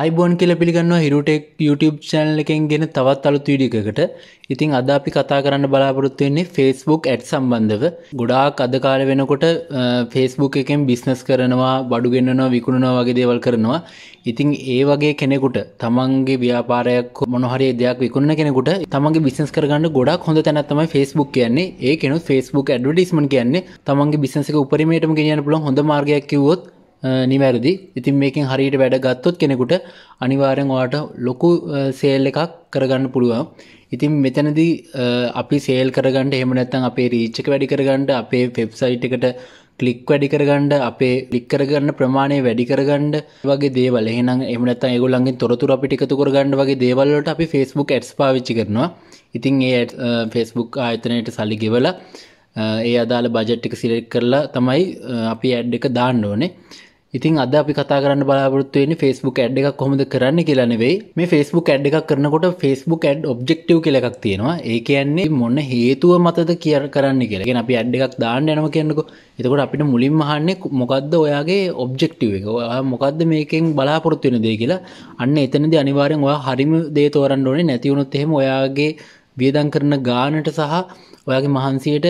අයිබෝන් කියල පිළිගන්නවා හිරුටෙක් YouTube චැනල් එකෙන් ගෙන තවත් අලුත් වීඩිකකට ඉතින් අද අපි කතා කරන්න බලාපොරොත්තුවෙන්නේ ෆස්බුක් ඇඩ් සම්බන්ධව ගොඩාක් අදකාල වෙනකොට ෆේස්බුක් එකෙන් බිස්නස් කරනවා බඩුගෙන්න්නනවා විකුණනවා වගේ දේවල් කරනවා ඉතින් ඒ වගේ කෙනෙකුට තමන්ගේ ව්‍යාපාරයක් මොනහරේ දෙයක් විකුණ කෙනෙකුට තමන්ගේ බිස්නස් කරගන්න ගොඩක් හොඳ තැනත්තමයි ෆස්බුක් කියන්නේ ඒ කෙනු ෆස්බුක් ඇඩඩිස්මන් කියන්නේ තමන්ගේ බිසක උපරිමේටම ගෙනන්න පුළන් හොඳ මාර්ගයක් කිවොත් නිවැරදි ඉතින් මේකින් හරියට වැඩ ගත්තොත් කෙනෙකුට අනිවාරෙන් වාට ලොකු සේල් එකක් කරගන්න පුළුවන් ඉතින් මෙතැනද අපි සේල් කරගන්නට එහෙම නැත්තන් අපේ රීච්චක වැඩි කරගන්නට අපේ වෙබ්සයිට් එකට කලික් වැඩි කරගන්නඩ අපේ ලික් කරගන්න ප්‍රමාණය වැඩි කරගන්නඩ වගේ දේවල එහනම් එමනත් ඒගොලන්ගේ තොරතුර අපිටිකතු කරගන්න වගේ දේවල්ලට අපි ෆෙස්බුක් ඇඩ්ස් පාවිච්චි කරනවා ඉතින් ඒ ෆෙස්බුක් ආයතනයට සල්ලි ගෙවල ඒ අදාළ බජට්ටික සිලෙක් කරලා තමයි අපි ඇඩ් එක දාන්න ඕනේ ඉතින් අද අපි කතා කරන්න බලාපොරොත්තු වෙන්නේ Facebook ad එකක් කොහොමද කරන්න කියලා නෙවෙයි. මේ Facebook ad එකක් කරනකොට Facebook ad objective කියලා එකක් තියෙනවා. ඒ කියන්නේ මොන හේතුව මතද කියලා කරන්න කියලා. කියන්නේ අපි ad එකක් දාන්න යනවා කියනකො. එතකොට අපිට මුලින්ම අහන්නේ මොකද්ද ඔයාගේ objective එක? ඔයා මොකද්ද මේකෙන් බලාපොරොත්තු වෙන දේ කියලා. අන්න එතනදී අනිවාර්යෙන් ඔයා හරිම දේ තෝරන්න ඕනේ. නැති වුණොත් එහෙම ඔයාගේ වියදම් කරන ගානට සහ ඔයාගේ මහන්සියට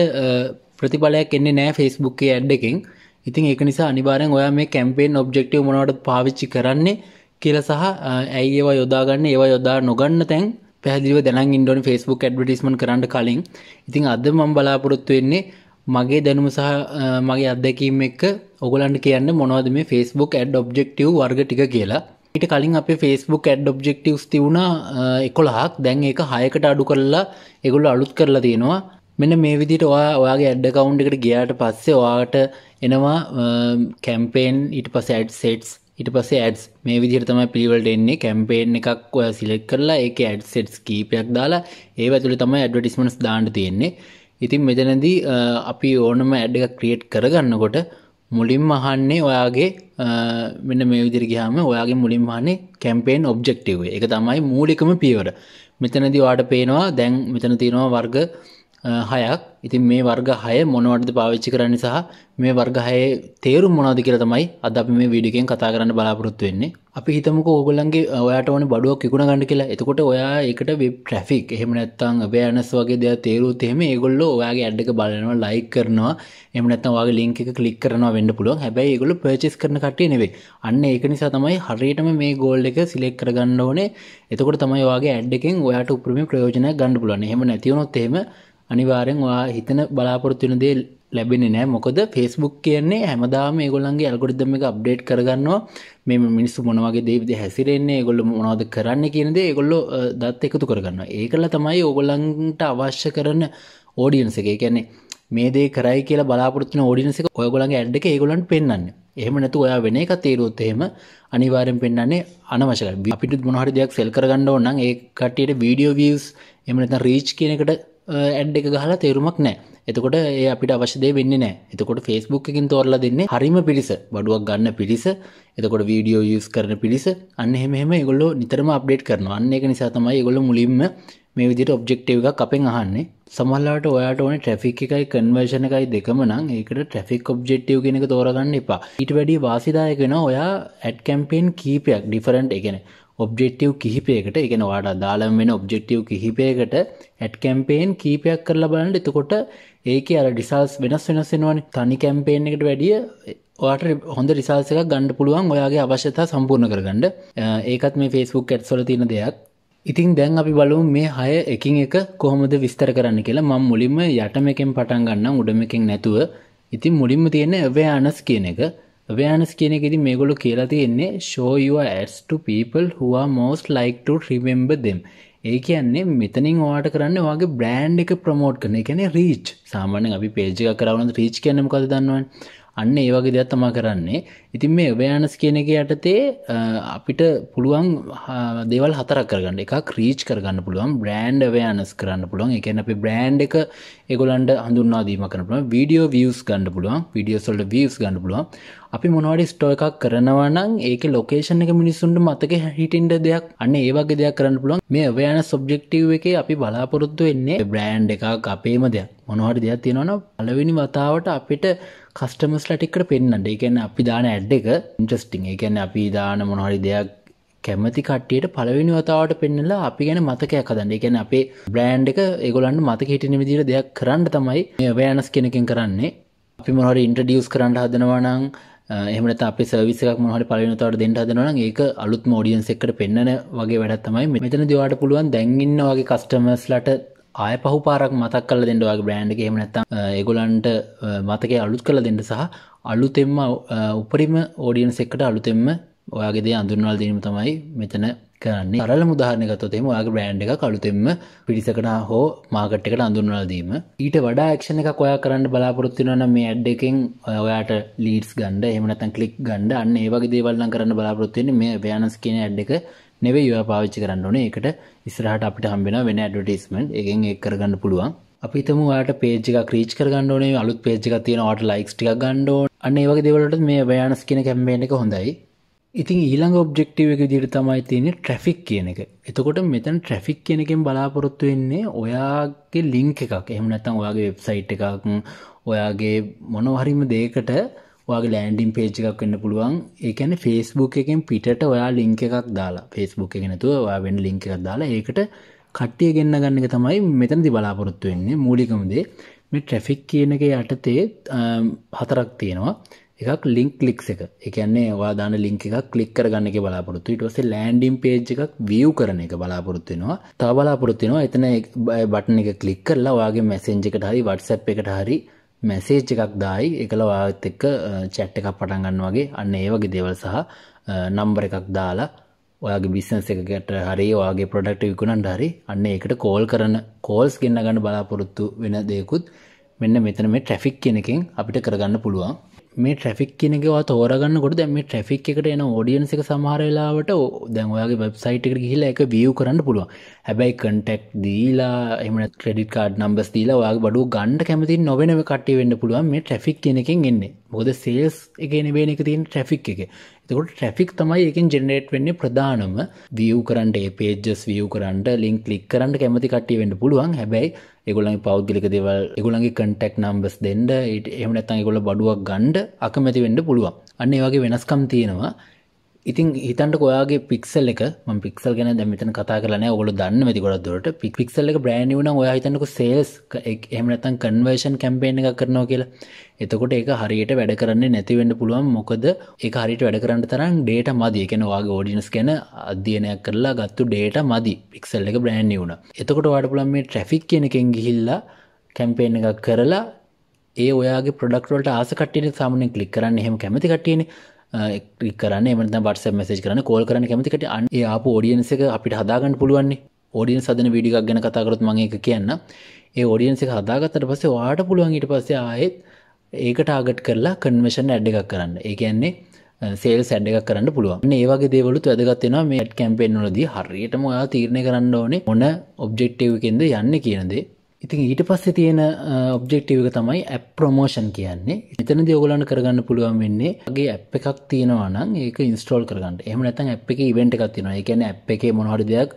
ප්‍රතිඵලයක් එන්නේ නැහැ Facebook එකේ ad එකෙන්. ඉතින් ඒක නිසා අනිවාරෙන් ඔයා මේ කැම්පේෙන් ඔබ්ෙක්ටව මොනවට පාවිච්චි කරන්නේ කියල සහ ඇයි ඒවා යොදාගන්න ඒවා යොදා නොගන්න තැන් පැදිව දැන ඉන්ඩෝන් ෆස්බුක් ඇඩවටිස්මන් කරන්න කලින් ඉතින් අද මම් බලාපොරොත්තු වෙන්නේ මගේ දැනුම සහ මගේ අත්දැකීම් එක්ක ඔගලන්ට කියන්න මොනවද මේ ෆස්බුක් ඇඩ් ඔබ්ෙක්ටව වර්ග ටික කියලා ඊට කලින් අප ෆස්බුක් ඇඩ් ඔබ්ෙක්ටවස් තිවුණ එකොළහක් දැන් ඒක හයකට අඩු කරලා එගොල අලුත් කරලා තියෙනවා මෙන්න මේ විදිට ඔයා ඔයාගේ ඇඩ්ඩ කවුන්් එකට ගියාට පස්සේ ඔයාට එනවා කැම්පේන් ඉට පස ඇඩ් සෙට්ස් ඉට පස ඇඩ්ස් මේ විදිර තමයි පිවල්ට එන්නේ කැම්පේෙන් එකක් ඔය සිලෙක් කරලා ඒක ඇඩ් සෙට්ස් කීපයක් දාලා ඒ ඇතුළ තමයි ඇඩ්වටිස්මස් දාන්න තියෙන්නේ ඉතින් මෙතනදී අපි ඕනම ඇඩ් එක ක්‍රියට් කරගන්නකොට මුලින් මහන්නේ ඔයාගේ මෙන්න මේ විදිරගහම ඔයාගේ මුලින් මානේ කැම්පේෙන් ඔබ්ෙක්ටව එක තමයි මූලිකම පියවර මෙතනදි වාට පේනවා දැන් මෙතන තියෙනවා වර්ග හයක් ඉතින් මේ වර්ග හය මොනවටද පාවිච්චි කරන්න සහ මේ වර්ගහයේ තේරුම් මොනවද කියලා තමයි අද අපි මේ වීඩිකෙන් කතා කරන්න බලාපොරොත්තු වෙන්නේ අපි හිතමුක ඕගොල්ලන්ගේ ඔයාට ඕන බඩුවක් ඉකුණ ගන්න කියලා එතකොට ඔයා එකට වෙබ් ට්‍රෆික් එහෙම නැත්තං බෑනස් වගේ දෙයක් තේරුත් එහෙම ඒගොල්ලෝ ඔයාගේ ඇඩ්ඩක බලනවා ලයි කරනවා එම නැත්තම් වගේ ලිංක එක කලික් කරනවා වෙන්න පුළුවන් හැබැයි ඒගොල්ලෝ පර්චේස් කරන කට්ටිය නෙවෙයි අන්න ඒක නිසා තමයි හරියටම මේ ගෝල් එක සිලෙක්ට් කරගන්න ඕනේ එතකොට තමයි ඔයාගේ ඇඩ් එකෙන් ඔයාට උපරිම ප්‍රයෝජනයක් ගන්න පුළුවන් එහෙම නැති වුණොත් එහෙම අනිවාරෙන් වා හිතන බලාපොරත්තුන දේ ලැබෙන නෑ මොකද ෆෙස්බුක් කියන්නේ හැමදාම ගොල්න්ගේ අල්ගොඩිදම එක අප්ඩේට් කරගන්නවා මේ මිනිස්සු මොනවගේ දේවිද හැසිරෙන්නේ ගොල්ල මොනවද කරන්න කියනද ගොල්ලො දත් එකතු කරගන්න ඒ කල තමයි ඕගොල්ලන්ට අවශ්‍ය කරන ඕඩියන්ස එක කියන්නේ මේ දේ කරයි කියලා බලාපොරත්තුන ෝඩියන්ස එක ඔයගොලන්ගේ ඇඩ් එක ඒගොලන් පෙන්න්න එහම නැතු ඔයා වෙන එක තේරුත් එහෙම අනිවාරෙන් පෙන්න්නේ අනවශක අපිට මොහරි දෙයක් සෙල් කරගන්න ඕන්න ඒ කට්ටියට වීඩියෝ වියස් එමනත රීච් කියනකට ඇඩ් එක ගහලා තේරුමක් නෑ එතකොට ඒ අපිට අවශ්‍යදේ වෙන්න නෑ එතකොට ෆස්බුක් එකින් තෝරලා දෙන්නේ හරිම පිරිස බඩුවක් ගන්න පිරිස එතකොට වීඩියෝ යස් කරන පිරිස අන්න එහෙමෙම ගොල්ල නිතරම අප්ඩේට් කරන අන්න එක නිසා තමයි ගොල මුලින්ම මේ විදිට ඔබ්ෙක්ටව එක අපෙන් අහන්නේ සමල්ලාට ඔයාට ඕන ට්‍රෆික් එකයි කන්වර්ෂණ එකයි දෙකම නම් ඒකට ට්‍රෆික් ඔබ්ෙක්ටව කෙනෙක තෝරගන්න එපා ඊට වැඩි වාසිදායකෙන ඔයා ඇඩ් කැම්පේෙන් කීපයක් ඩිෆරන්ට් එකෙන ඔබ්ෙක්ටව් කිහිපයකට එකෙන වාට දාළම් වෙන ඔබ්ෙක්ටව් කිහිපයකට ඇට් කැම්පේෙන් කීපයක් කරලා බලන්න එතකොට ඒක අර ඩිසල්ස් වෙනස් වෙනස්සෙනවන තනි කැම්පේෙන් එකට වැඩිය ට හොඳ රිසාල්සක ගණඩ පුළුවන් ඔයාගේ අවශ්‍යතා සම්පූර්ණ කරගන්නඩ ඒකත් මේ ෆෙස්බුක් ඇට්සොල තින දෙයක් ඉතින් දැන් අපි බලු මේ හය එකින් එක කොහොමද විස්තර කරන්න කියලා මං මුලින්ම යටම එකෙන් පටන් ගන්න උඩම එකෙන් නැතුව ඉතින් මුලින්ම තියෙන අවයානස් කියන එක awareness කියන එක ඉතින් මේගොල්ලෝ කියලා තියෙන්නේ show your ads to people who are most like to remember them. ඒ කියන්නේ මෙතනින් ඔයාට කරන්න ඔයාගේ බ්‍රෑන්ඩ් එක ප්‍රමෝට් කරන. ඒ කියන්නේ reach. සාමාන්‍යයෙන් අපි page එකක් කරවනොත් reach කියන්නේ මොකද දන්නවනේ. අන්න ඒ වගේ දෙයක් තමා කරන්නේ ඉතින් මේ ඔබයානස් කියන එක යටතේ අපිට පුළුවන් දේවල් හතරක් කරගන්න එකක් රීච් කරගන්න පුළුවන් බ්‍රෑන්ඩ් අවයානස් කරන්න පුළුවන් එක අපි බ්‍රෑන්් එක ඒගොලන්ට හඳුන්වාදීම කරන පුළුවන් වීඩියෝ වියස් ගන්න පුළුවන් විඩියෝ සොල්ට වියස් ගන්න පුළුවන් අපි මොනවඩි ස්ටෝ එකක් කරනවනම් ඒක ලොකේෂන එක මිනිස්සුන්ට මතක හිටින්ට දෙයක් අන්න ඒවගේ දෙයක් කරන්න පුළුවන් මේ අවයන සොබ්ජෙක්ටව් එක අපි බලාපොරොත්තු වෙන්නේ බ්‍රෑන්් එකක් අපේම දෙයක් මොනවට දෙයක් තියෙනවන පලවෙනි වතාවට අපිට කස්ටමස්ලටිකට පෙන්න්නට එකන්න අපි දාන ඇඩ් එක ඉන්ට්‍රස්ටිං එකන්න අපි දාන මොනහරි දෙයක් කැමති කට්ටියට පලවෙනි වතාවට පෙන්නලා අපි ගැන මතකයක් හදන්න ගැන අපේ බ්‍රෑන්් එක ඒගොලන්ට මතක හිටින විදිර දෙයක් කරන්න තමයි වෑනස් කෙනකින් කරන්නේ අපි මොහරි ඉන්ට්‍රඩියස් කරන්න හදනවනං එහමට අප සවිසක් මහට පලනතවට දෙට දෙනවන ඒක අලුත් මෝඩියන්ස් එකට පෙන්න්නන වගේ වැඩත් තමයි මෙතන දවාට පුළුවන් දැන්ගන්න වගේ කස්ටමස්ලට ආය පහු පාරක් මතක් කල දෙන්නවාගේ බ්‍රෑන්ඩ් ගේම නැත්තම් ඒගොලන්ට මතක අලුත් කළ දෙන්න සහ අලුතෙම උපරිම ඕඩියන්ස් එකට අලුතෙම ඔයාගේද අඳුන්වල් දීම තමයි මෙතන කරන්නේ අරල මුදාහරන ගතතේම ඔයාගේ බ්‍රෑන්් එක කළුතෙම පිරිසකට හෝ මාගට් එකට අඳුන්වල්දීම ඊට වඩා ක්ෂණ එක කොයා කරන්න බලාපොරොත්තිවන මේ ඇඩ් එකෙන් ඔයාට ලීඩස් ගන්ඩ එමනතන් කලික් ගන්ඩ අන්න ඒවගේ දේවල්ලන් කරන්න බලාපොරොත්තින මේ ව්‍යනස් කියන ඇඩ් එක නෙවේ යවා පාවිච්චි කරන්න ඕනේ එකට ඉස්රහට අපිට හම්බෙන වෙන ඇඩටස්මෙන්ට් එකෙන් එක් කරගන්න පුළුවන් අපිතම යාට පේජික ක්‍රීච් කරගන්නඩනේ අලුත් පේජික තියෙන ට ලයික්ස් ටික ගණ්ඩෝ අන්න ඒවගේ දෙවලට මේ බෑනස් කියන කැම්බේන එක හොඳයි ඉතින් ඊළඟ ඔබ්ෙක්ටව එක දිරි තමයි තියෙන ට්‍රෆික් කියන එක එතකොට මෙතන් ට්‍රෆික් කියනකෙන් බලාපොරොත්තු වෙන්නේ ඔයාගේ ලිංක එකක් එහම නැතම් ඔයාගේ වෙබ්සයිට් එකක් ඔයාගේ මොනවහරිම දේකට ඔයාගේ ලෑන්ඩිම් පේජ් එකක් වෙන්න පුළුවන් ඒකැන ෆේස්බුක් එකෙන් පිට ඔයා ලිංක එකක් දාලා ෆෙස්බුක් එක නැතුව ඔයා වෙන ලිංක එකක් දාලා ඒකට කට්ටිය ගෙන්න්න ගන්න එක තමයි මෙතනති බලාපොරොත්තු වෙන්නේ මූලිකමදේ මේ ට්‍රැෆික් කියන එක යටතේ හතරක් තියෙනවා එකක් ලිින්ක් ලික්ස එක එකන්නේ වාදාන ලිින්ක එකක් කලික් කරගන්න එක බලාපොරොත්තු ඉටවස ලෑන්ඩිම් පේජ් එකක් වියව් කරන එක බලාපොරොත්තුවෙනවා තා බලාපොරොත්තිනවා එතන බටන එක කලික් කරලා වගේ මැසෙන්ජ් එකට හරි වටසැප් එකට හරි මැසේජ් එකක් දායි එකළ වාත් එක්ක චැට් එකක් පටන්ගන්න වගේ අන්න ඒ වගේ දේවල් සහ නම්බර එකක් දාලා ඔයාගේ බිස්නස් එකකට හරි ඔයාගේ ප්‍රොඩක්ට විකුණන්ට හරි අන්න ඒකට කෝල් කරන කෝල්ස් ගන්න ගන්න බලාපොරොත්තු වෙන දෙයකුත් මෙන්න මෙතන මේ ට්‍රැෆික් කෙනකින් අපිට කරගන්න පුළුවන් මේ ට්‍රෆික් කෙනකවා තෝරගන්න ගොඩ දැම ට්‍රෆික් එකට එන ෝඩියන්ස එක සමහරලාවට දැන් ඔයාගේ වෙබ්සයිට්කට ගහිලා එක වියව කරන්න පුළුව හැබැයි කටෙක් දීලා එම ක්‍රඩිට කාඩ් නම්බස් දීලා වාගේ බඩු ගණ්ඩ කැමති නොවෙනව කට්ටි වෙන්න පුළුවන් මේ ට්‍රෆික් කෙනකින් එන්නේ බොද සේල්ස් එකන බේන එක තින් ට්‍රෆික් එක එතකොට ට්‍රෆික් තමයි එකින් ජෙනරේට් වෙන්නේ ප්‍රධානම වියව කරන්ට ඒ පේජස් වියව කරන්ට ලිින් ලික් කරන්න කැමති කට්ටිය වෙන්න පුළුවන් හැබැයි එගොලගේ පෞද්ගලික දෙවල් එගොලගේ කටෙක් නම්බස් දෙන්නඩ එහමනත්තන් එගොල බඩුවක් ගණ්ඩ අකමැති වෙන්ඩ පුළුවන් අන්න වගේ වෙනස්කම් තියෙනවා ඉතින් හිතන්ට ඔයාගේ පික්සල් එක පික්සල් ගෙන දැමිතන කතා කරන ඔල දන්න මති ගොඩක්දොට පික්සල් එක බ්‍රෑන්ඩ වන ඔයා හිතන්නක සේල්ස් එහමනතන් කන්වර්ෂන් කැම්පේන එක කරනවා කියලා එතකොට ඒ හරියට වැඩ කරන්නේ නැතිවෙන්න පුළුවන් මොකද ඒ හරිට වැඩ කරන්න තරම් ඩේට මදි එකන වාගේ ෝඩිනස් ගැන අධ්‍යනයක් කරලා ගත්තු ඩේට මදි පික්සල් එක බ්‍රෑන්ඩ වුණ එතකොට වාඩ පුළන් මේ ට්‍රෆික් කෙනකෙන් ගිහිල්ලා කැම්පේන එකක් කරලා ඒ ඔයාගේ ප්‍රඩක්ටවලට ආසකටයන සාමනෙන් කලික් කරන්න හෙම කැමතිකටයන්නේ කරන්න එමට බට මසේජ කරන කෝල් කරන කැමතිකට අන්ඒ අප ෝඩියන්ස එක අපිට හදාගන්න පුළුවන්නේ ෝඩියන් සදන විඩික් ගැන කතාකරත් මගේ එක කියන්න ඒ ෝඩියන්ස එක හදාගත්තට පස්සේ වාට පුළුවන් ඊට පස්සේ ආයෙත් ඒක ටාගට් කරලා කන්වේෂන් ඇඩ් එකක් කරන්න ඒ කියන්නේ සේල් සැඩ එකක් කරන්න පුළුවන් ඒවගේ දේවලුත් වැදගත්වෙනවා මේට් කැම්පෙන්න්නොලදී හරියටම ඔයා තීරණය කරන්න ඕනේ ඔොන ඔබ්ෙක්ටව් කෙන්ද යන්න කියනදේ ඉතින් ඊට පස්සේ තියෙන ඔබ්ෙක්ටව එක තමයි ඇ් ප්‍රමෝෂන් කියන්නේ එතන දෝගලන්න කරගන්න පුළුවන් වෙන්නේගේ ඇ් එකක් තියෙනවනම් ඒක ඉස්ට්‍රෝල් කරගන්න එහම නැතන් ඇ් එක ඉවෙන්ට එකක් තියෙනවා එකන ඇ් එකේ මොහට දෙයක්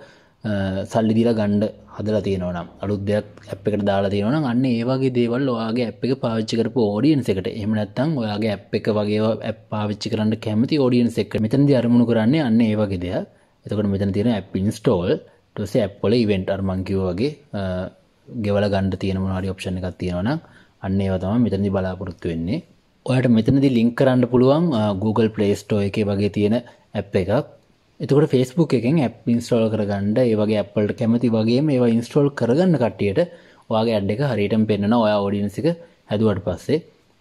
සල්ලි දිලා ගණ්ඩ හදලා තියෙනවනම් අලුත් දෙයක් ඇ් එකට දාලා තියෙනවන අන්න ඒවාගේ දේවල් ඔයාගේ ඇ් එක පාවිච්චි කරපු ෝඩියන්ස එකට එහම නැත්තං ඔයාගේ ඇ් එක වගේ ඇ් පාවිච්චි කරන්න කැමති ෝඩියන්ස එක මෙතනද අරමුණු කරන්නේ අන්න ඒවාගේ දෙයක් එතකට මෙතන තියෙන ඇ් ඉන්ස්ටෝල් ටසේ ඇප්පොල ඉවෙන්ට අර්මංකිව වගේ ගෙවල ගණඩ තියෙනමනවාරි ඔප්ෂණ එකක් තියෙනවන අන්න ඒවතම මෙතනදි බලාපොරොත්තු වෙන්නේ ඔයට මෙතනදි ලිංක් කරන්න පුළුවන් Google පලේස්ටෝ එක වගේ තියෙන ඇප් එකක් එතකට ෆස්බුක් එකෙන් ඇ් ඉන්ස්ටෝල් කරගන්නඩ ඒවගේ ඇප්පල්ට කැමති වගේ ඒවා ඉන්ස්ටෝල් කරගන්න කට්ටියට ඔයාගේ ඇඩ් එක හරිටම් පෙන්න්න ඔයා ෝඩියන්සික හැදුවට පස්සේ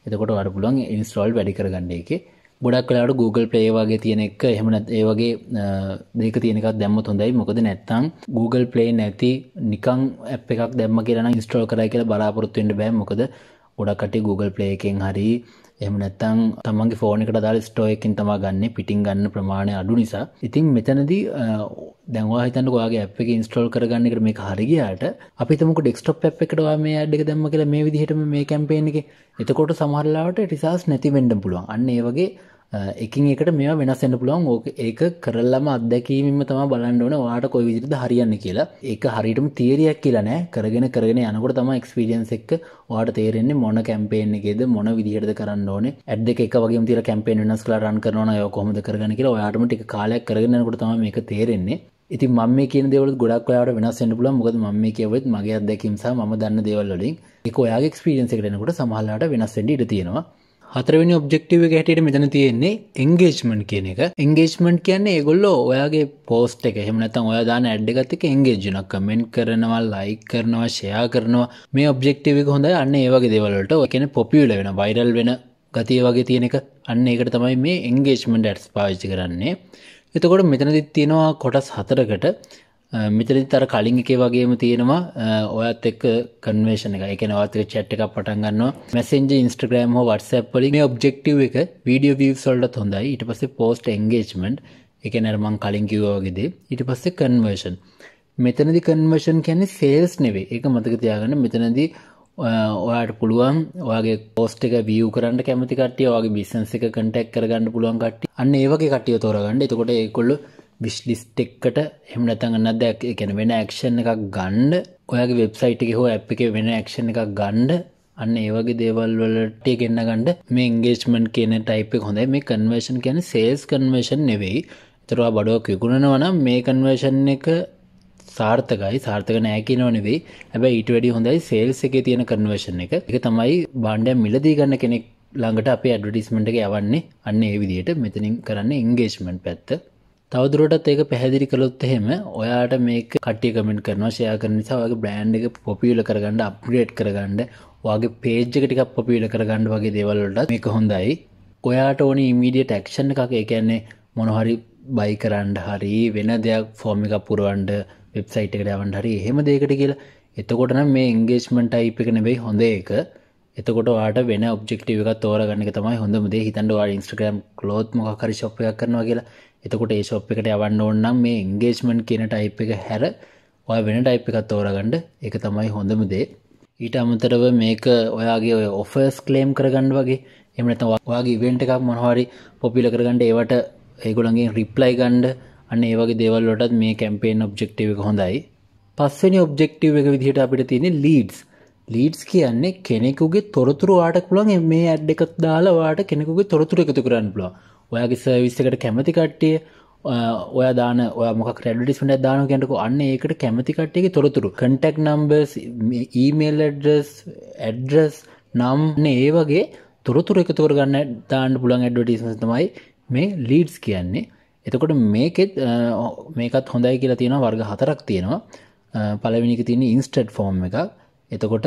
එතකොට වඩ පුළුවන් ඉන්ස්ටෝල් වැඩි කරගන්න එකේ ගොඩක් කලාට Google Play වගේ තියෙන එක එහෙමනත් ඒ වගේ දෙක තියෙනකක් දැම්මත් හොඳයි මොකද නැත්තං Google Play නැති නිකං අප එකක් දැම්ම කියන ඉස්ට්‍රෝල් කරයි කියලා බලාපොරොත්තුවෙන්ට බෑ මොකද ගොඩක්ට Google Play එකෙන් හරි එමනැත්තං තමන්ගේ ෆෝනිකට දාල් ස්ටෝයකින් තමා ගන්න පිටින් ගන්න ප්‍රමාණය අඩු නිසා ඉතින් මෙතනදී දැවා හිතන්න ඔයාගේ අප එක ඉස්ටෝල් කරගන්න එකට මේ හරිගයාට අපිතමක ඩෙක්ස්ටොප් ඇ් එකටවා මේ අඩ් එක දැම්ම කියලා මේ විදිහටම මේ කැම්පේන එක එතකොට සමහරලාට ටිසාස් නැති වෙන්ඩ පුළුවන් අන්න ඒවගේ එකින් එකට මේ වෙනස් වෙන්න පුළුවන් ඕක ඒක කරලම අත්දැකීමම තම බලන්න ඕන වාට කොයි විදිහට හරියන්න කියලා ඒක හරියටම තියරියක් කියලා නෑ කරගෙන කරගෙන යනකොට තම එක්ස්පීරියන්ස් එක්ක වාට තේරෙන්නේ මොන කැම්පේන් එකේද මොන විදිහටද කරන්න ඕනේ ඇඩ් දෙක එක වගේම තියලා කැම්පේන් වෙනස් කරලා රන් කරනවා නේද කොහොමද කරගන්න කියලා ඔයාටම ටික කාලයක් කරගෙන යනකොට තමයි මේක තේරෙන්නේ ඉතින් මම මේ කියන දේවල් ගොඩක් ඔයාලට වෙනස් වෙන්න පුළුවන් මොකද මම මේ කියවෙත් මගේ අත්දැකීම් සහ මම දන්න දේවල් වලින් ඒක ඔයාගේ එක්ස්පීරියන්ස් එකට එනකොට සමහරවිට වෙනස් වෙන්න ඉඩ තියෙනවා හතරවෙනි ඔබෙක්ටව එක හැට මෙතන තියෙන්නේ එංගේජ්මන්් කියන එක එංගේජ්මන්් කියන්නේ ඒගොල්ලෝ ඔයාගේ පෝස්ට එක හෙමනතන් ඔයා දාන ඇඩ් ගත්තක එංගේජනක් කමෙන්ට් කරනවා ලයි කරනවා ෂයා කරනවා මේ ඔබෙක්ටව එක හොඳ අන්න ඒවගේ දෙවලට කියන පොපියල වෙන බයිරල් වෙන ගතිය වගේ තියෙන එක අන්න ඒකට තමයි මේ එංගේජ්මන්ට ඇඩ්ස් පාච්චි කරන්නේ එතකොට මෙතනදිත් තියෙනවා කොටස් හතරකට මෙතනදිත් අර කලින් එකේ වගේම තියෙනවා ඔයත් එක්ක කන්වේෂන් එක එකන වාතක චැට් එකක් පටන් ගන්නවා මැසෙන්ජ ඉන්ස්ටග්‍රෑම් හෝ වට්සැප් වලින් මේ ඔබ්ජෙක්ටිව් එක වීඩියෝ වීව්ස් වලට හොඳයි ඊට පස්සේ පෝස්ට් එන්ගේජ්මන්ට් එක නරමං කලින් කිව්වා වගේදී ඊට පස්සේ කන්වර්ෂන් මෙතනදි කන්වර්ෂන් කියන්නේ සේල්ස් නෙවෙයි ඒක මතක තියාගන්න මෙතනදී ඔයාට පුළුවන් ඔයාගේ පෝස්ට් එක වියව් කරන්න කැමති කට්ටිය ඔයාගේ බිස්නස් එක කන්ටැක්ට් කරගන්න පුළුවන් කට්ටිය අන්න ඒ වගේ කට්ටිය තෝරගන්න එතකොට ඒගොල්ලෝ විශ්ලිස්ට එක්කට එමනතඟ නදැක් එකන වෙන ඇක්ෂන් එකක් ගණ්ඩ ඔයගේ වෙබ්සයිට් එක හෝ ඇප් එක වෙන ඇක්ෂන් එකක් ගණ්ඩ අන්න ඒවගේ දේවල් වලටේ ගන්න ගණඩ මේ ඉංගේස්මන් කියන ටයිප හොඳයි මේ කන්වර්ෂන් කියන සේස් කන්වර්ෂන් නෙවෙයි තරවා බඩුවක් විකුණනවන මේ කන්වර්ෂන් එක සාර්ථකයි සාර්ථක නෑකිනව නෙවෙයි ඇබැ ඊට වැඩි හොඳයි සේල්ස් එක තියෙන කන්වර්ෂන් එක එක තමයි බාණ්ඩයක් මිලදී ගන්න කෙනෙක් ළඟට අපේ ඇඩටිස්මට එක යවන්නේ අන්න ඒ විදියට මෙතනින් කරන්න ඉංගේස්මන්් පැත්ත තවදුරටත් ඒක පැහැදිරි කළොත් එහෙම ඔයාට මේක කටිය කමෙන්ට කරනවා ෂයා කර නිසා වගේ බ්‍රෑන්් එක පොපියල කරගන්න අප්ගේට් කරගන්න වගේ පේජ්ජක ටික් පොපියල කරගන්න වගේ දේවල්ලට මේක හොඳයි ඔයාට ඕනි ඉමීඩිය ටක්ෂන් එකක් එකන්නේ මොනහරි බයි කරන්න හරි වෙන දෙයක් ෆෝර්ම එකක් පුරුවන්ඩ වෙබ්සයිට් එකට යවන්ට හරි එහෙම දෙකට කියලා එතකොටන මේ ඉංගේස්මන්ට අයිප එක නෙබයි හොඳ එක එතකොට ට වෙන ඔබෙක්ටව එක තෝරගන්න තමයි හොඳමදේ හිතන්ඩ වා ඉස්ට්‍රගම් ලෝත් මොහකරි ශප්යක් කරනවා කියලා එතකොට ඒ ශප් එකට යවන්න ඕන්නම් මේ ඉංගේජ්මන්් කියන ටයිප් එක හැර ඔය වෙන ටයිප් එකත් තෝරගණ්ඩ එක තමයි හොඳම දේ ඊට අමතරව මේක ඔයාගේ ඔය ඔෆර්ස් කලේම් කරගන්න වගේ එමනත වගේ වෙන්ට එකක් මොහරි පොපිල කරගන්නට ඒවට ඒගොළන්ගේ රිප්ලයි ගන්ඩ අන්න ඒවගේ දේවල්ලොටත් මේ කැම්පේෙන් ඔබ්ෙක්ටව එක හොඳයි පස්සනි ඔබ්ෙක්ටව එක විදිහට අපිට තියෙන ලීඩස් ලීඩ්ස් කියන්නේ කෙනෙකුගේ තොරතුරු ආට පුළන් මේ ඇඩ් එකක් දාලාවාට කෙනෙකුගේ තොරතුර එකතු කරන්න පුලා ඔයාගේ සවිස්සකට කැමති කට්ටිය ඔය දාන මොක ක්‍රඩිස්ට දාන ගැටකු අන්න ඒකට කැමති කට්ටේ තොරතුරු කටක් නම්බස් ඊමේල් ඇඩ්‍රස් ඇඩ්‍රස් නම් ඒ වගේ තොරතුර එකතු කරගන්න දාන්න පුළන් ඇඩ්වටිස්ම තමයි මේ ලීඩ්ස් කියන්නේ එතකොට මේකෙත් මේකත් හොඳයි කියලා තියෙන වර්ග හතරක් තියෙනවා පළවිනික තියෙන ඉන්ස්ටඩ් ෆෝර්ම් එකක් එතකොට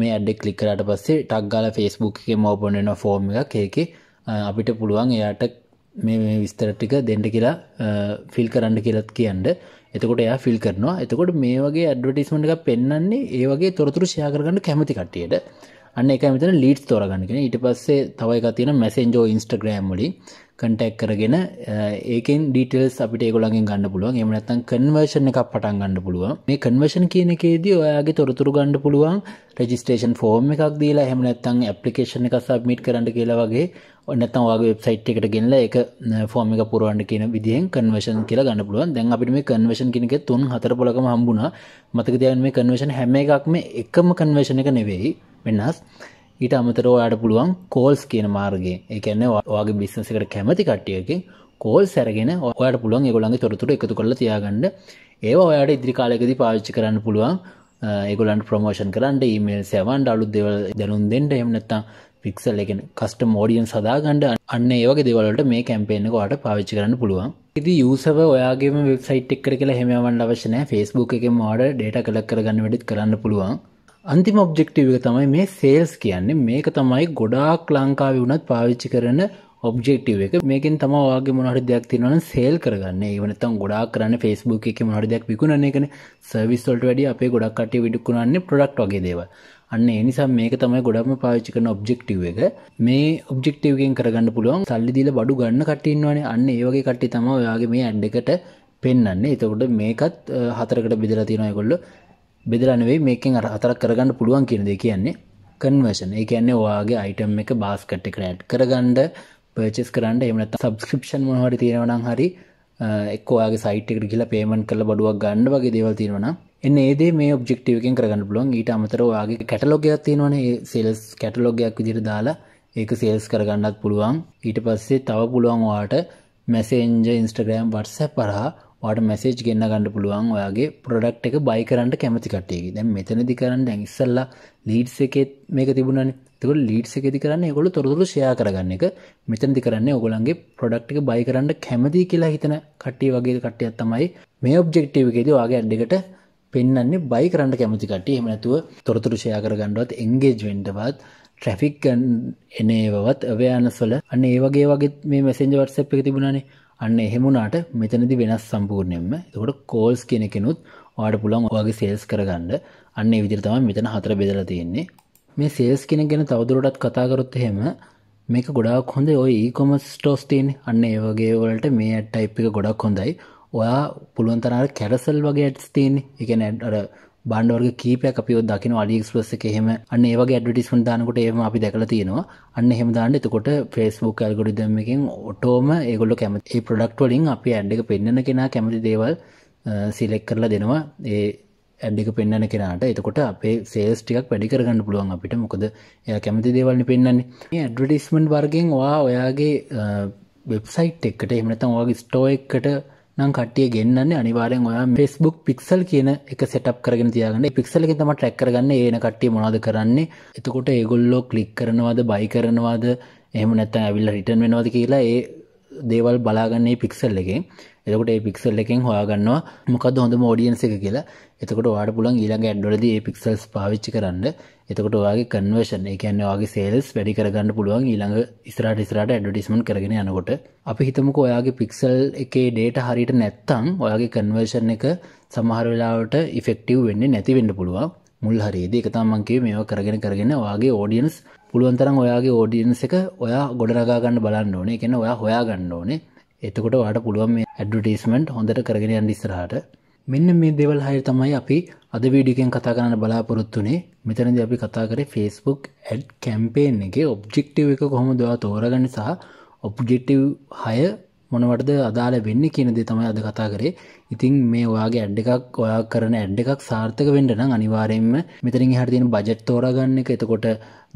මේ ඇඩ කලිකරට පස්සේ ටක්ගාල ෆෙස්බුක් එක මෝපනෙන ෆෝර්ම එක ඒක අපිට පුළුවන් එයාට මේ විස්තර ටික දෙන්ට කියලා ෆිල් කරන්න කියලත් කියන්න එතකොට එයා ෆිල් කරනවා එතකොට මේ වගේ ඇඩවටිස්මට එක පෙන්න්නේ ඒ වගේ තොරතුරු ෂයා කරගන්න කැමති කට්ටියට අන්න එක මෙතන ලීට් තෝරගන්නගෙන ඊට පස්සේ තවයි තියෙන මැසෙන්ජෝ ඉන්ස්ටග්‍රෑම් වලි කටක් කරගෙන ඒකෙන් ඩීටල්ස් අපිට ඒගොලගෙන් ගන්න පුළුවන් එම නැත්තන් කන්වර්ෂණ එකක් පටන් ගන්න පුළුවන් මේ කන්වර්ෂණ කියන එකේදී ඔයාගේ තොරතුරු ගන්න පුළුවන් රජිස්ටේෂන් ෆෝර්ම් එකක් දීලා හෙම නැත්තං ඇපලිකේෂණ එක සබ්මිට් කරන්න කියලා වගේ ඔන්නත්තම් වගේ වෙබ්සයිට් එකට ගෙනල එක ෆෝර්ම් එක පුරුවන්ට කියන විදිහෙන් කන්වර්ෂන් කියලා ගන්න පුළුවන් දැන් අපිට මේ කන්වර්ෂන් කියන එක තුන් හතර පොලකම හම්බුණා මතක තියාගන්න මේ කන්වර්ෂන් හැම එකක්ම එකම කන්වර්ෂන් එක නෙවෙයි වෙනස් ඊට අමතර ඔයාට පුළුවන් කෝල්ස් කියන මාර්ගගේ එකන්න වාගේ බිස්සකට කැමති කට්ටියකින් කෝල් සැරගෙන ඔයාට පුළුවන් ගොළන්ගේ තොරතුර එකතු කොල තියාගන්න ඒවා ඔයාට ඉදිරිකාලයකද පාවිච්චි කරන්න පුළුවන් ඒගොලන්ට ප්‍රමෝෂන් කරන්න ඊමේල් සැවන් අලුත් දෙවල් දැනුන් දෙන්නට එමනත්තා පික්සල් එකෙන් කස්ට මෝඩියන් සදාගණඩ අන්න ඒවගේ දෙවලට මේ කැම්පේනකොට පාවිච්චි කරන්න පුළුවන් ඉති යසව ඔයාගේ වෙබ්සයිට් එක්කර කියලා හෙමවන්න අවශ්‍යනෑ ෆස්බුක් එක මෝඩ ඩේට කලක් කරගන්න වැඩිත් කරන්න පුළුවන් අන්තිම ඔබ්ෙක්ටව එක තමයි මේ සේල්ස් කියන්නේ මේක තමයි ගොඩාක් ලංකාව වුණත් පාවිච්චි කරන ඔබ්ෙක්ටව එක මේකින් තම වගේ මොනහට දෙයක් තිනවන සේල් කරගන්න වනතම් ගොඩා කරන්න ෆෙස්බුක් එක මොහට දෙයක් විකුණන එකන සවිස්වල්ට වැඩි අපේ ගොඩක්ට විඩක්ුණන්නේ ප්‍රඩක්් වගේ දේව අන්න එනිසා මේක තමයි ගොඩක්ම පාවිච්චි කරන ඔබ්ෙක්ටව එක මේ ඔබ්ෙක්ටවගෙන් කරගන්න පුළුවන් සල්ලි දිල බඩු ගන්න කටින්වනේ අන්න ඒවගේ කට්ටි තම ඔයාගේ මේ ඇඩ්ඩකට පෙන්න්නේ එතකොට මේකත් හතරකට බිදලා තියෙනයගොල්ල බෙදලනවෙයි මේකෙන් අර අතර කරගන්න පුළුවන් කියනද කියන්නේ කන්වර්ෂන් ඒ කියන්නේ ඔයාගේ අයිටම් එක බාස්කට් එක නෑට් කරගන්ඩ පර්චස් කරන්න එමනත් සබස්ක්‍රපෂන් මොහරි තියෙනවනම් හරි එක්වාගේ සයිටකට කියලා පේමන් කල බඩුවක් ගන්න වගේ දේවල් තියෙනවා එන්න ඒදේ මේ ඔබෙක්ටවකින් කරගන්න බලොන් ඊට අමතර වාගේ කැටලොගයක් තියෙනවන සෙල්ස් කැටලොගයක් විදිර දාලා ඒක සේල්ස් කරගන්නත් පුළුවන් ඊට පස්සේ තව පුළුවන් වාට මැසෙන්ජ ඉන්ස්ටග්‍රෑම් වටස පරහා වාට මැසේජ් ගන්න ගණඩ පුළුවන් ඔයාගේ පොඩක්් එක බයිකරන්ට කැමති කටයකි දැ මෙතනති කරන්න දැන් ඉස්සල්ලා ලීඩ්ස එකෙත් මේක තිබුණන තක ලීඩ්ස එකති කරන්න ගොල තොරතුරු ෂයා කරගන්න එක මෙතැති කරන්න ඔගොලන්ගේ පොඩක්් එක බයි කරන්න කැමති කියලා හිතන කට්ටිය වගේ කට්ටියත් තමයි මේ ඔබ්ෙක්ටව එකෙද වගේ අඩ්ඩකට පෙන්න්නේ බයි කරන්න කැමති කටේ එමනැතුව තොරතුරු ෂයා කරගන්නවත් එන්ගේජ් වෙන්ටවත් ට්‍රැෆික් එනේවත් අවයානස්වල අන්න ඒ වගේ වගේ මේ මැසෙන්ජ වටසප් එක තිබුණනේ අන්න එහෙමුණට මෙතනදි වෙනස් සම්පූර්ණයෙන්ම එතකොට කෝල්ස් කෙනෙකෙනුත් වාට පුළන් ඔයාගේ සේල්ස් කරගන්න අන්න විදිර තම මෙතන හතර බෙදල තියෙන්නේ මේ සේල්ස් කෙන ගැෙන තවදුරටත් කතාකරොත් එහෙම මේක ගොඩක් හොඳ ඔය කොමස් ටෝස්ටීන් අන්න ඒවගේ වලට මේ ඇට්ටයිප් එක ගොඩක් හොඳයි ඔයා පුළුවන්තරර කැරසල් වගේ ඇටස්තීන් එක නැඩ්ඩර බන්ඩෝර්ග කීපයක් අපිෝ දකින අඩික්ස්ලස්ස එකහෙම අන්න ඒවගේ ඇඩටිස්මන් දානකොට ඒම අපි දැකල තියෙනවා අන්න හෙමදාන්න එතකොට ෆෙස්බුක් ඇල්ගොඩිදම එකින් ඔටෝම ඒගොල්ල කැමති ඒ ප්‍රඩක්ට වලින් අපි ඇඩ් එක පෙන්න්න කෙනා කැමති දේවල් සිලෙක් කරලා දෙනවා ඒ ඇඩ්ික පෙන්න්න කෙනට එතකොට අපේ සේස් ටිකක් වැඩි කරගන්න පුළුවන් අපිට මොකද එය කැමති දේවල්න පෙන්න්නන්නේ මේ ඇඩ්වටිස්මන්් වර්ගෙන් වා ඔයාගේ වෙබ්සයිට් එකට එමනතම් වගේ ස්ටෝ එකට නම් කටිය ගන්න අනිවාරෙන් ඔයා ෆෙස්බුක් පික්සල් කියන එක සටප් කරගෙන තියගන්න පික්සල එක තම ටැක් කරගන්න ඒන කට්ටිය මොනාද කරන්නේ එතකොට ඒගොල්ලෝ කලික් කරනවාද බයි කරනවාද එහම නැත්තන් ඇවිල්ල රිටන් වෙනවාද කියලා ඒ දේවල් බලාගන්නේ පික්සල් එකෙන් එකට පික්සල් එකෙන් හොයාගන්නවා මොකද හොඳ මෝඩියන්ස එක කියලා එතකොට වාට පුලන් ඊළඟ ඇඩ්ඩොලද ඒ පික්සල්ස් පාවිච්චි කරන්න එතකොට වාගේ කන්වර්ෂන් එකන්න වගේ සේල්ස් වැඩි කරගන්න පුළුවන් ඊළඟ ස්රට ස්රට ඇඩටිස්මන් කරගෙන යනකොට අපි හිතමක ඔයාගේ පික්සල් එකේ ඩේට හරිට නැත්තං ඔයාගේ කන්වර්ෂන් එක සමහර වෙලාවට ඉෆෙක්ටව් වෙන්න නැතිවෙන්න පුළුවන් මුල් හරිේද එකතාමන්ගේ මේවා කරගෙන කරගෙන වගේ ෝඩියන්ස් පුළුවන්තරම් ඔයාගේ ෝඩියන්ස එක ඔයා ගොඩරගාගන්න බලන්න ඕනේ එකන ඔයා හොයා ගන්න ඕනේ එතකොට වාට පුළුවන් මේ ඇඩ්ඩටස්මට් හොඳට කරගෙන අන්ඩිස්රහට මෙන්න මේ දෙවල් හය තමයි අපි අද වීඩිකෙන් කතා කරන්න බලාපොරොත්තුනේ මෙතනද අපි කතා කරේ ෆස්බුක් ඇඩ් කැම්පේෙන් එක ඔබ්ජෙක්ටව් එක කොහොම දවා තෝරගන්න සහ ඔබ්ජෙක්ටව් හය මොනවටද අදාළ වෙන්න කියනදේ තමයි අද කතා කරේ ඉතින් මේ ඔයාගේ ඇඩ් එකක් ඔයා කරන ඇඩ් එකක් සාර්ථක වෙන්ඩන අනිවාරයෙන්ම මෙතරින් හරිතින බජට් තෝරගන්න එක එතකොට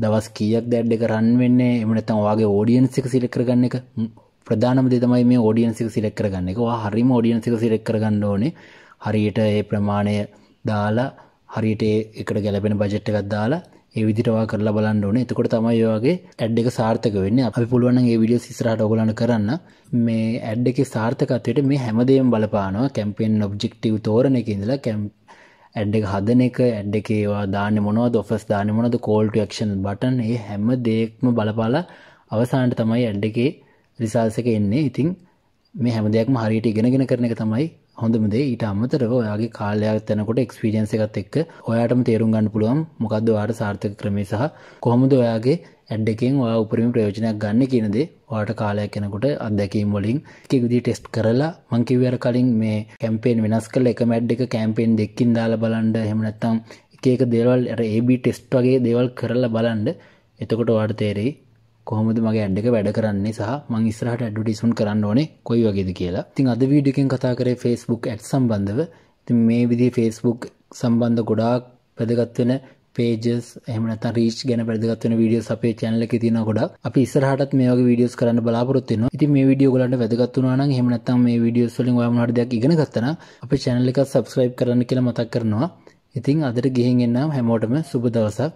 දවස් කියක් දැඩ්ඩ කරන්න වෙන්නේ එමනත්තන් ඔයාගේ ෝඩියන්සික සිලි කරගන්න එක ප්‍රධානම දේ තමයි මේ ඔඩියන්ස් එක සිලෙක්ට් කරගන්න එක. ඔයා හරියම ඔඩියන්ස් එක සිලෙක්ට් කරගන්න ඕනේ. හරියට ඒ ප්‍රමාණය දාලා හරියට එකට ගැලපෙන බජට් එකක් දාලා ඒ විදිටවා කරලා බලන්න ඕනේ එතකොට තමයි ඔයාගේ ඇඩ් එක සාර්ථක වෙන්නේ අපි පුළුවන් නම් ඒ වීඩියෝ ඉස්සරහට ඔයගොල්ලන්ට කරන්න මේ ඇඩ් එකේ සාර්ථකත්වයට මේ හැමදේම බලපානවා කැම්පේන් ඔබ්ජෙක්ටිව් තෝරන එක ඉඳලා කැම් ඇඩ් එක හදන එක ඇඩ් එකේ ඒවා දාන්නේ මොනවද ඔෆර්ස් දාන්නේ මොනවද කෝල් ටු ඇක්ෂන් බටන් මේ හැම දෙයක්ම බලපාලා අවසානට තමයි ඇඩ් එකේ රිසල්ස් එක එන්නේ. ඉතින් මේ හැම දෙයක්ම හරියට ඉගෙනගෙන කරන එක තමයි හොඳම දේ. ඊට අමතරව ඔයාගේ කාලයක් යනකොට එක්ස්පීරියන්ස් එකත් එක්ක ඔයාටම තේරුම් ගන්න පුළුවන් මොකද්ද ඔයාට සාර්ථක ක්‍රමය සහ කොහොමද ඔයාගේ ඇඩ් එකෙන් ඔයා උපරිම ප්‍රයෝජනයක් ගන්න කියන දේ ඔයාට කාලයක් යනකොට අත්දැකීම් වලින් එක විදිහට ටෙස්ට් කරලා මං කිව්වර කලින් මේ කැම්පේන් වෙනස් කරලා එක මැඩ් එක කැම්පේන් දෙකකින් දාලා බලන්න එහෙම නැත්නම් එක එක දේවල් අර AB ටෙස්ට් වගේ දේවල් කරලා බලන්න එතකොට ඔයාට තේරෙයි කොහොමද මගේ ඇඩ්ඩක වැඩ කරන්නේ සහ මං ස්රහට ඇඩ්ඩිසුන් කරන්න ඕනේ කොයි වගේද කියලා තින් අද වීඩිකෙන් කතා කරේ ෆෙස්බුක් ඇත් සම්බන්ධව ති මේ විදි ෆෙස්බුක් සම්බන්ධ ගොඩාක් පැදගත්වෙන පේජස් එමනත රීච් ගැන පැදගත්වන වීඩියෝ අපේ චැනල තින ගොඩ අපි ස්රහටත් මේ වීඩියස් කරන්න බලාපොරත්තින ඉති මේ වීඩියෝ ගලට වැදගත්වන හෙමනත්තම් මේ වීඩියෝ සලින් වාමනට දෙයක් ඉගෙන ගත්තන අප චැනලික සබස්ක්‍රයිබ් කරන්න කියලා මතක් කරනවා ඉතින් අදට ගිහින් එන්නම් හැමෝටම සුබ දවසක්